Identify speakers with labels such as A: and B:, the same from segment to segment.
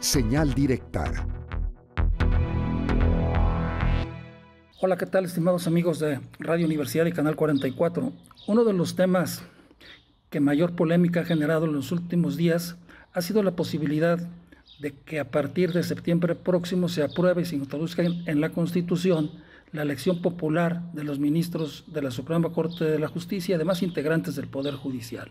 A: Señal Directa. Hola, ¿qué tal estimados amigos de Radio Universidad y Canal 44? Uno de los temas que mayor polémica ha generado en los últimos días ha sido la posibilidad de que a partir de septiembre próximo se apruebe y se introduzca en la Constitución la elección popular de los ministros de la Suprema Corte de la Justicia y además integrantes del Poder Judicial.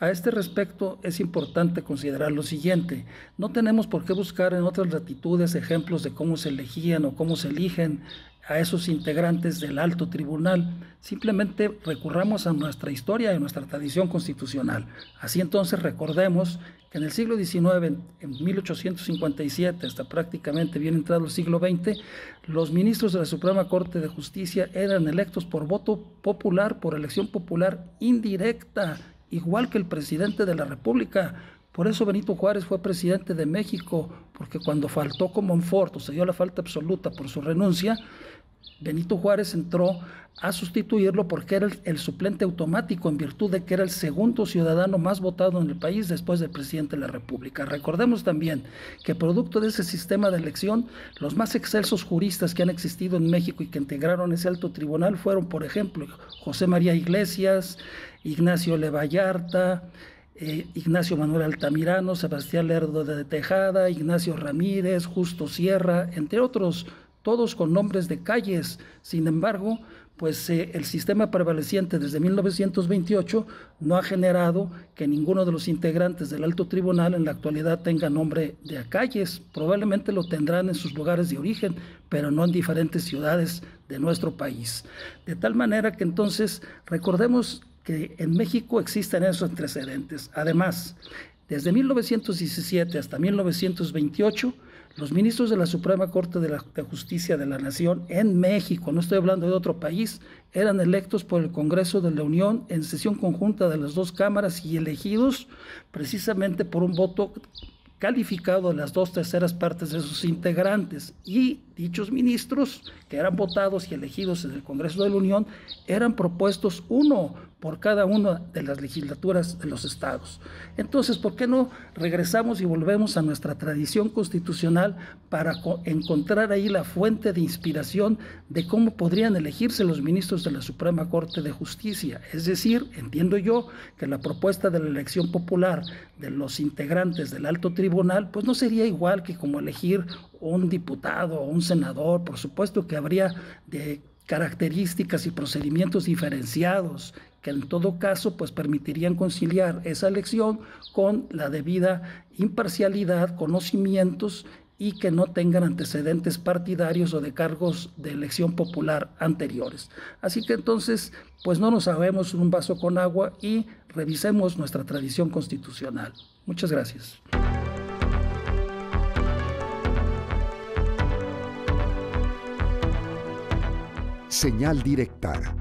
A: A este respecto es importante considerar lo siguiente, no tenemos por qué buscar en otras latitudes ejemplos de cómo se elegían o cómo se eligen a esos integrantes del alto tribunal. Simplemente recurramos a nuestra historia y a nuestra tradición constitucional. Así entonces recordemos que en el siglo XIX, en 1857, hasta prácticamente bien entrado el siglo XX, los ministros de la Suprema Corte de Justicia eran electos por voto popular, por elección popular indirecta, igual que el presidente de la República. Por eso Benito Juárez fue presidente de México, porque cuando faltó como o se dio la falta absoluta por su renuncia, Benito Juárez entró a sustituirlo porque era el, el, suplente automático en virtud de que era el segundo ciudadano más votado en el país después del presidente de la República. Recordemos también que producto de ese sistema de elección, los más excelsos juristas que han existido en México y que integraron ese alto tribunal fueron, por ejemplo, José María Iglesias, Ignacio Levallarta, eh, Ignacio Manuel Altamirano, Sebastián Lerdo de Tejada, Ignacio Ramírez, Justo Sierra, entre otros, todos con nombres de calles. Sin embargo, pues eh, el sistema prevaleciente desde 1928 no ha generado que ninguno de los integrantes del alto tribunal en la actualidad tenga nombre de calles. Probablemente lo tendrán en sus lugares de origen, pero no en diferentes ciudades de nuestro país. De tal manera que entonces recordemos que en México existen esos antecedentes. Además, desde 1917 hasta 1928, los ministros de la Suprema Corte de, Justicia de la Nación en México, no estoy hablando de otro país, eran electos por el Congreso de la Unión en sesión conjunta de las dos cámaras y elegidos precisamente por un voto calificado de las dos terceras partes de sus integrantes y dichos ministros que eran votados y elegidos en el Congreso de la Unión eran propuestos uno por cada una de las legislaturas de los estados. Entonces, ¿por qué no regresamos y volvemos a nuestra tradición constitucional para encontrar ahí la fuente de inspiración de cómo podrían elegirse los ministros de la Suprema Corte de Justicia? Es decir, entiendo yo que la propuesta de la elección popular de los integrantes del alto tribunal, pues no sería igual que como elegir un diputado o un senador, por supuesto que habría de características y procedimientos diferenciados que en todo caso pues permitirían conciliar esa elección con la debida imparcialidad, conocimientos y que no tengan antecedentes partidarios o de cargos de elección popular anteriores. Así que entonces, pues no nos sabemos un vaso con agua y revisemos nuestra tradición constitucional. Muchas gracias. Señal directa